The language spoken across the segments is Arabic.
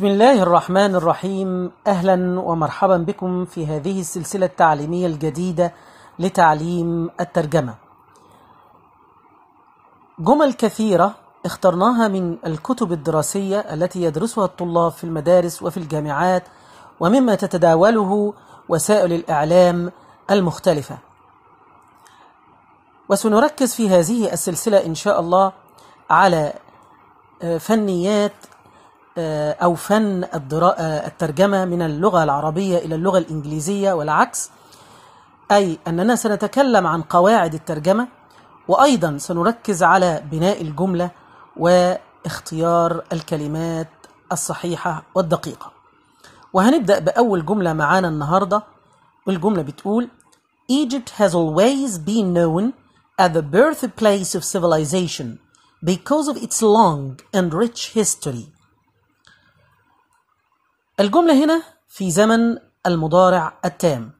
بسم الله الرحمن الرحيم أهلا ومرحبا بكم في هذه السلسلة التعليمية الجديدة لتعليم الترجمة جمل كثيرة اخترناها من الكتب الدراسية التي يدرسها الطلاب في المدارس وفي الجامعات ومما تتداوله وسائل الإعلام المختلفة وسنركز في هذه السلسلة إن شاء الله على آه، فنيات آه، أو فن آه، الترجمة من اللغة العربية إلى اللغة الإنجليزية والعكس أي أننا سنتكلم عن قواعد الترجمة وأيضا سنركز على بناء الجملة واختيار الكلمات الصحيحة والدقيقة وهنبدأ بأول جملة معانا النهاردة والجملة بتقول Egypt has always been known as the birthplace of civilization because of its long and rich history. الجملة هنا في زمن المضارع التام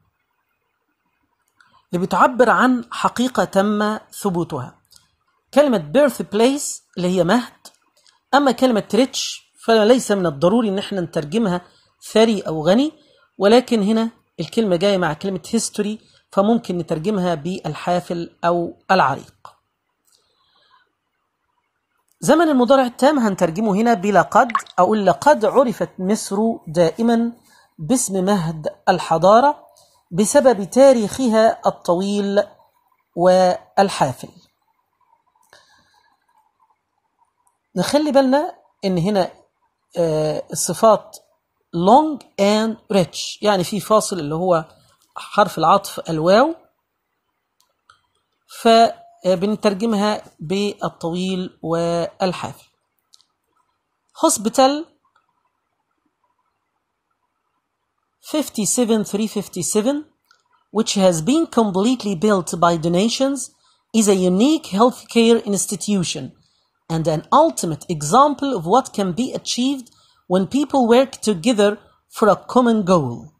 اللي بتعبر عن حقيقة تم ثبوتها كلمة بيرث بليس اللي هي مهد أما كلمة ريتش فليس من الضروري إن احنا نترجمها ثري أو غني ولكن هنا الكلمة جاية مع كلمة هيستوري فممكن نترجمها بالحافل أو العريق زمن المضارع التام هنترجمه هنا بلا قد أقول لقد عرفت مصر دائما باسم مهد الحضارة بسبب تاريخها الطويل والحافل نخلي بالنا ان هنا آه، الصفات long and rich يعني في فاصل اللي هو حرف العطف الواو ف بنترجمها بالطويل والحافي hospital 57357 which has been completely built by donations is a unique healthcare institution and an ultimate example of what can be achieved when people work together for a common goal.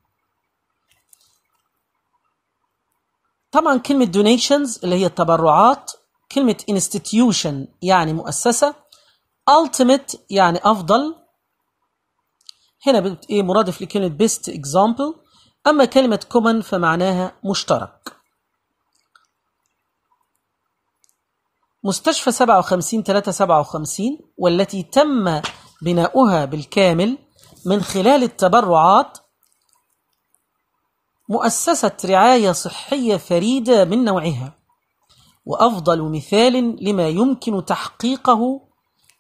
طبعا كلمة donations اللي هي التبرعات كلمة institution يعني مؤسسة ultimate يعني أفضل هنا بت... إيه مرادف لكلمة best example أما كلمة common فمعناها مشترك مستشفى 57 357 والتي تم بناؤها بالكامل من خلال التبرعات مؤسسة رعاية صحية فريدة من نوعها وأفضل مثال لما يمكن تحقيقه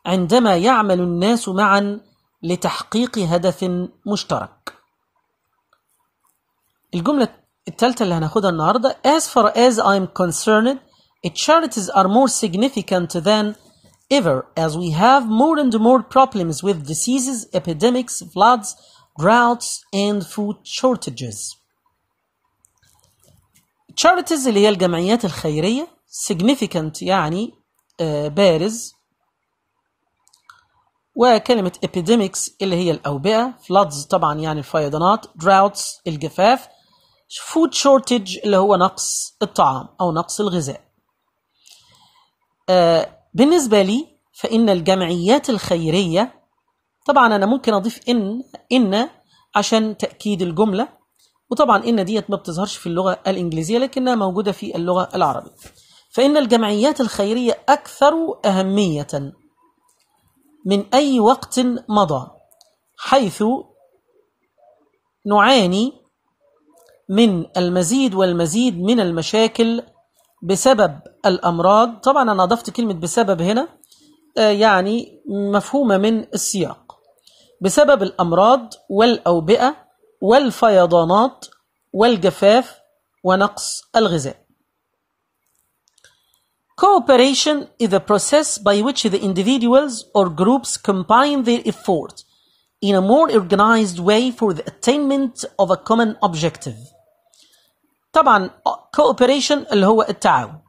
عندما يعمل الناس معا لتحقيق هدف مشترك الجملة الثالثة اللي هناخدها النهاردة As far as I'm concerned charities are more significant than ever as we have more and more problems with diseases, epidemics, floods, droughts and food shortages charities اللي هي الجمعيات الخيرية significant يعني بارز آه، وكلمة epidemics اللي هي الأوبئة floods طبعا يعني الفيضانات droughts الجفاف food shortage اللي هو نقص الطعام أو نقص الغذاء آه، بالنسبة لي فإن الجمعيات الخيرية طبعا أنا ممكن أضيف إن إن عشان تأكيد الجملة وطبعا إن ديت ما بتظهرش في اللغة الإنجليزية لكنها موجودة في اللغة العربية فإن الجمعيات الخيرية أكثر أهمية من أي وقت مضى حيث نعاني من المزيد والمزيد من المشاكل بسبب الأمراض طبعا أنا أضفت كلمة بسبب هنا آه، يعني مفهومة من السياق بسبب الأمراض والأوبئة والفيضانات والجفاف ونقص الغذاء. Cooperation is the process by which the individuals or groups combine their effort in a more organized way for the attainment of a common objective. طبعا cooperation اللي هو التعاون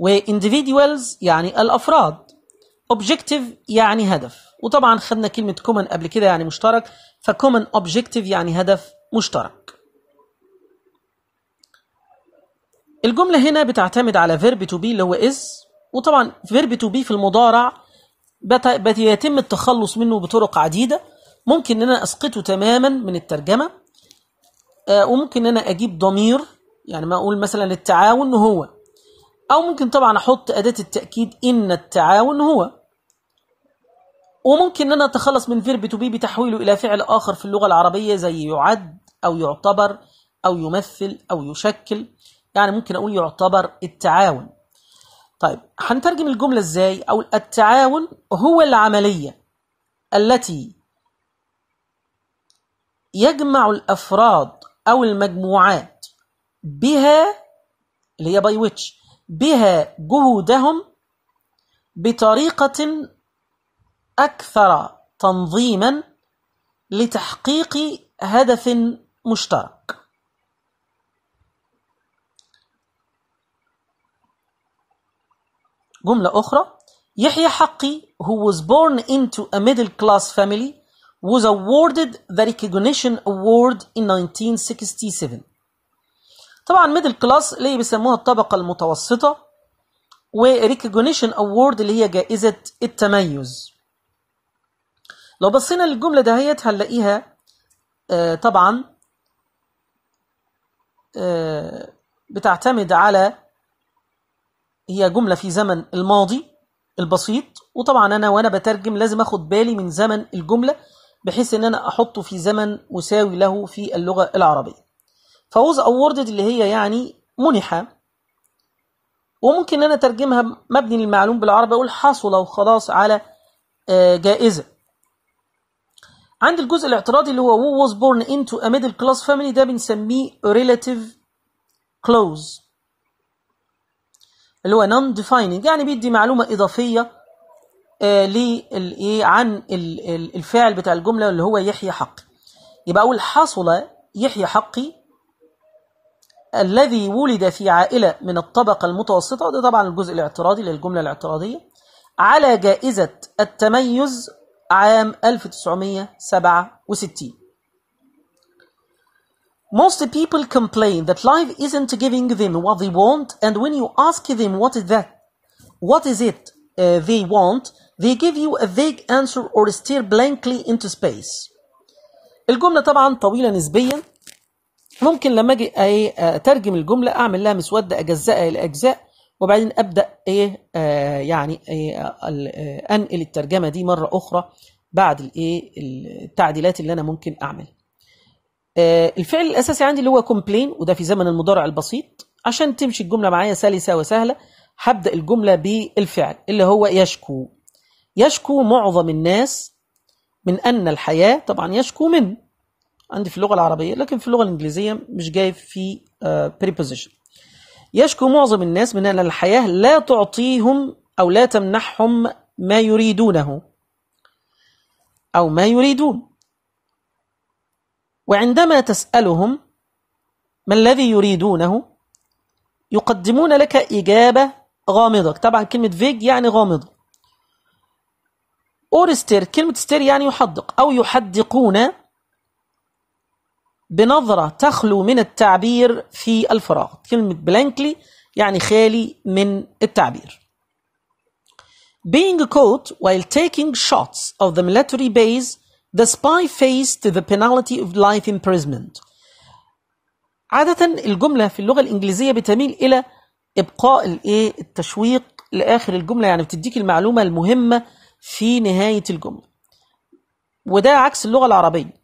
و individuals يعني الأفراد objective يعني هدف وطبعا خدنا كلمة common قبل كده يعني مشترك فكومن اوبجيكتيف يعني هدف مشترك الجملة هنا بتعتمد على فيرب تو بي اللي هو از وطبعا فيرب تو بي في المضارع بيتم التخلص منه بطرق عديدة ممكن ان انا اسقطه تماما من الترجمة آه، وممكن ان انا اجيب ضمير يعني ما اقول مثلا التعاون هو او ممكن طبعا احط اداة التأكيد ان التعاون هو وممكن أن أتخلص من فيرب تو بي بتحويله إلى فعل آخر في اللغة العربية زي يعد أو يعتبر أو يمثل أو يشكل يعني ممكن أقول يعتبر التعاون طيب هنترجم الجملة إزاي؟ أو التعاون هو العملية التي يجمع الأفراد أو المجموعات بها اللي هي باي ويتش بها جهودهم بطريقة أكثر تنظيمًا لتحقيق هدف مشترك جملة أخرى يحيى حقي who was born into a middle class family was awarded the recognition award in 1967 طبعا ميدل كلاس اللي بيسموها الطبقة المتوسطة وريكوجنيشن اوورد اللي هي جائزة التميز لو بصينا للجملة دهيت هنلاقيها آه طبعا آه بتعتمد على هي جملة في زمن الماضي البسيط وطبعا أنا وأنا بترجم لازم أخد بالي من زمن الجملة بحيث إن أنا أحطه في زمن مساوي له في اللغة العربية فوز أوردد اللي هي يعني منحة وممكن أنا ترجمها مبني للمعلوم بالعربي أقول حصل وخلاص على آه، جائزة عند الجزء الاعتراضي اللي هو who was born into a middle class family ده بنسميه relative close اللي هو non defining يعني بيدي معلومة إضافية آه للايه عن الفاعل بتاع الجملة اللي هو يحيى حقي يبقى أقول حصل يحيى حقي الذي ولد في عائلة من الطبقة المتوسطة وده طبعا الجزء الاعتراضي للجملة الاعتراضية على جائزة التميز عام 1967. Most people complain that life isn't giving them what they want, and when you ask them what is that, what is it uh, they want, they give you a vague answer or stare blankly into space. الجملة طبعا طويلة نسبيا ممكن لما اجي اترجم الجملة اعمل لها مسودة اجزئها الى اجزاء وبعدين ابدا ايه آه يعني إيه آه، انقل الترجمه دي مره اخرى بعد الايه التعديلات اللي انا ممكن اعملها آه الفعل الاساسي عندي اللي هو كومبلين وده في زمن المضارع البسيط عشان تمشي الجمله معايا سلسه وسهله هبدا الجمله بالفعل اللي هو يشكو يشكو معظم الناس من ان الحياه طبعا يشكو من عندي في اللغه العربيه لكن في اللغه الانجليزيه مش جاي في بريبوزيشن آه، يشكو معظم الناس من أن الحياة لا تعطيهم أو لا تمنحهم ما يريدونه أو ما يريدون وعندما تسألهم ما الذي يريدونه يقدمون لك إجابة غامضة طبعا كلمة فيج يعني غامضة أورستير كلمة ستير يعني يحدق أو يحدقون بنظرة تخلو من التعبير في الفراغ كلمة بلانكلي يعني خالي من التعبير Being caught while taking shots of the military base, the spy faced the penalty of life imprisonment. عادة الجملة في اللغة الإنجليزية بتميل إلى إبقاء الإيه التشويق لآخر الجملة يعني بتديك المعلومة المهمة في نهاية الجملة. وده عكس اللغة العربية.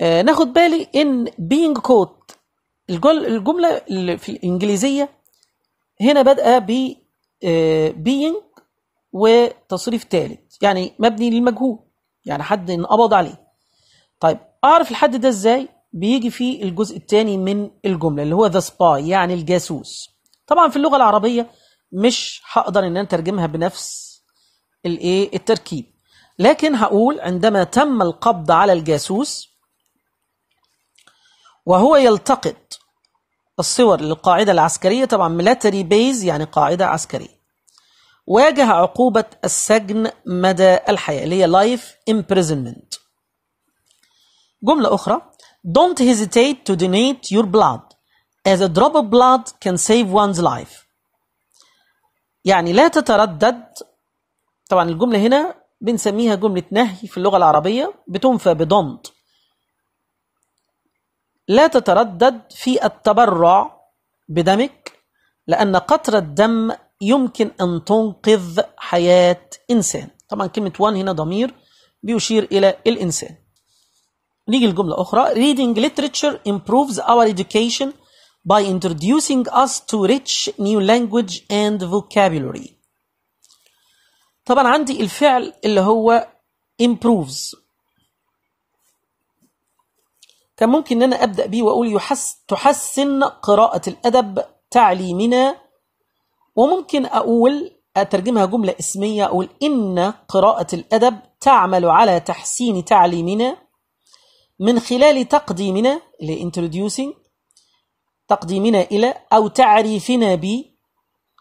آه ناخد بالي ان being caught الجملة في الإنجليزية هنا بادئة ب آه being وتصريف ثالث يعني مبني للمجهول يعني حد انقبض عليه طيب أعرف الحد ده إزاي بيجي في الجزء الثاني من الجملة اللي هو ذا سباي يعني الجاسوس طبعا في اللغة العربية مش هقدر ان انا اترجمها بنفس الايه التركيب لكن هقول عندما تم القبض على الجاسوس وهو يلتقط الصور للقاعدة العسكرية طبعا ميلاتري بيز يعني قاعدة عسكرية واجه عقوبة السجن مدى الحياة اللي هي life imprisonment جملة أخرى Don't hesitate to donate your blood as a drop of blood can save one's life يعني لا تتردد طبعا الجملة هنا بنسميها جملة نهي في اللغة العربية بتنفى بدونت لا تتردد في التبرع بدمك لأن قطرة دم يمكن أن تنقذ حياة إنسان طبعا كلمة وان هنا ضمير بيشير إلى الإنسان نيجي لجملة أخرى Reading literature improves our education by introducing us to rich new language and vocabulary طبعا عندي الفعل اللي هو improves كان ممكن ان انا ابدا بيه واقول يحس تحسن قراءه الادب تعليمنا وممكن اقول اترجمها جمله اسميه اقول ان قراءه الادب تعمل على تحسين تعليمنا من خلال تقديمنا لانتروديوسينج تقديمنا الى او تعريفنا ب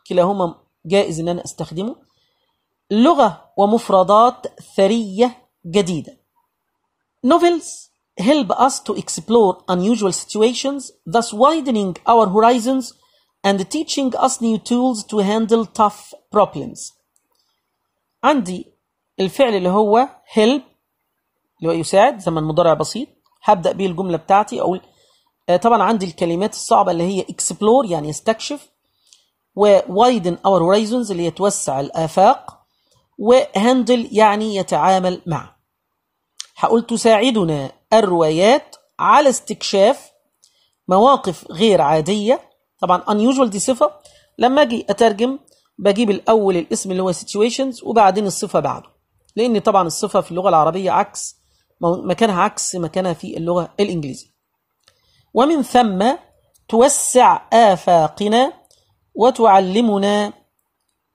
كلاهما جائز ان انا استخدمه لغه ومفردات ثريه جديده نوفلز help us to explore unusual situations, thus widening our horizons and teaching us new tools to handle tough problems. عندي الفعل اللي هو help اللي هو يساعد زمن مضارع بسيط هبدأ بيه الجملة بتاعتي أقول آه، طبعا عندي الكلمات الصعبة اللي هي explore يعني استكشف و widen our horizons اللي يتوسع الآفاق و handle يعني يتعامل مع هقول تساعدنا الروايات على استكشاف مواقف غير عادية طبعا unusual دي صفة لما أجي أترجم بجيب الأول الاسم اللي هو situations وبعدين الصفة بعده لأن طبعا الصفة في اللغة العربية عكس مكانها عكس مكانها في اللغة الإنجليزية ومن ثم توسع آفاقنا وتعلمنا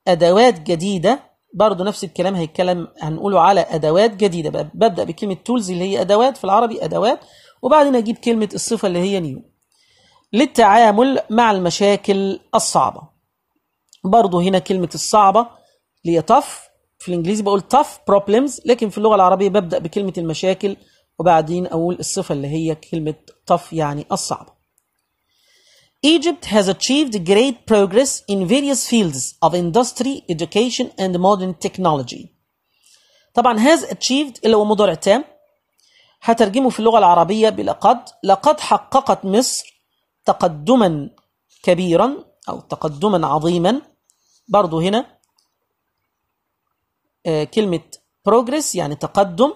أدوات جديدة برضه نفس الكلام هيتكلم هنقوله على ادوات جديده ببدا بكلمه تولز اللي هي ادوات في العربي ادوات وبعدين اجيب كلمه الصفه اللي هي نيو للتعامل مع المشاكل الصعبه برضه هنا كلمه الصعبه اللي هي tough في الانجليزي بقول tough problems لكن في اللغه العربيه ببدا بكلمه المشاكل وبعدين اقول الصفه اللي هي كلمه tough يعني الصعبه Egypt has achieved great progress in various fields of industry, education and modern technology. طبعا has achieved اللي هو مضارع تام هترجمه في اللغة العربية بلقد لقد حققت مصر تقدما كبيرا أو تقدما عظيما برضو هنا آه، كلمة progress يعني تقدم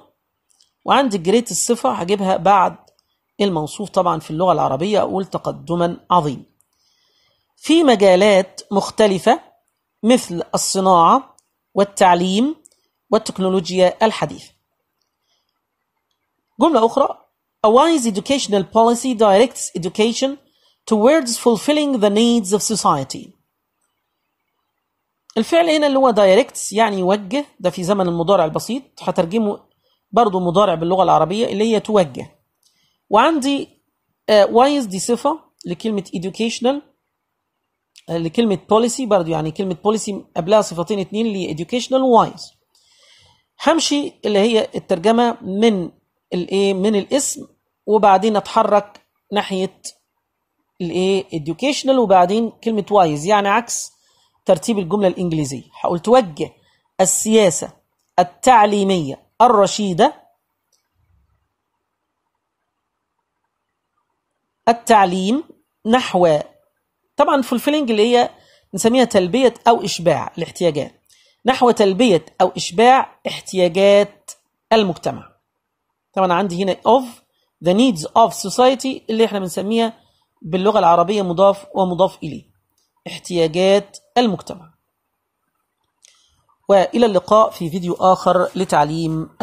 وعندي great الصفة هجيبها بعد الموصوف طبعا في اللغة العربية أقول تقدما عظيم في مجالات مختلفة مثل الصناعة والتعليم والتكنولوجيا الحديثة جملة أخرى A wise educational policy directs education towards fulfilling the needs of society. الفعل هنا اللي هو directs يعني يوجه ده في زمن المضارع البسيط هترجمه برضه مضارع باللغة العربية اللي هي توجه وعندي وايز آه، دي صفه لكلمه educational آه، لكلمه policy برضو يعني كلمه policy قبلها صفتين اتنين ل educational وايز همشي اللي هي الترجمه من الايه من الاسم وبعدين اتحرك ناحيه الايه educational وبعدين كلمه وايز يعني عكس ترتيب الجمله الانجليزيه هقول توجه السياسه التعليميه الرشيده التعليم نحو طبعا فولفيلنج اللي هي نسميها تلبية أو إشباع الاحتياجات نحو تلبية أو إشباع احتياجات المجتمع طبعا عندي هنا of the needs of society اللي احنا بنسميها باللغة العربية مضاف ومضاف إليه احتياجات المجتمع وإلى اللقاء في فيديو آخر لتعليم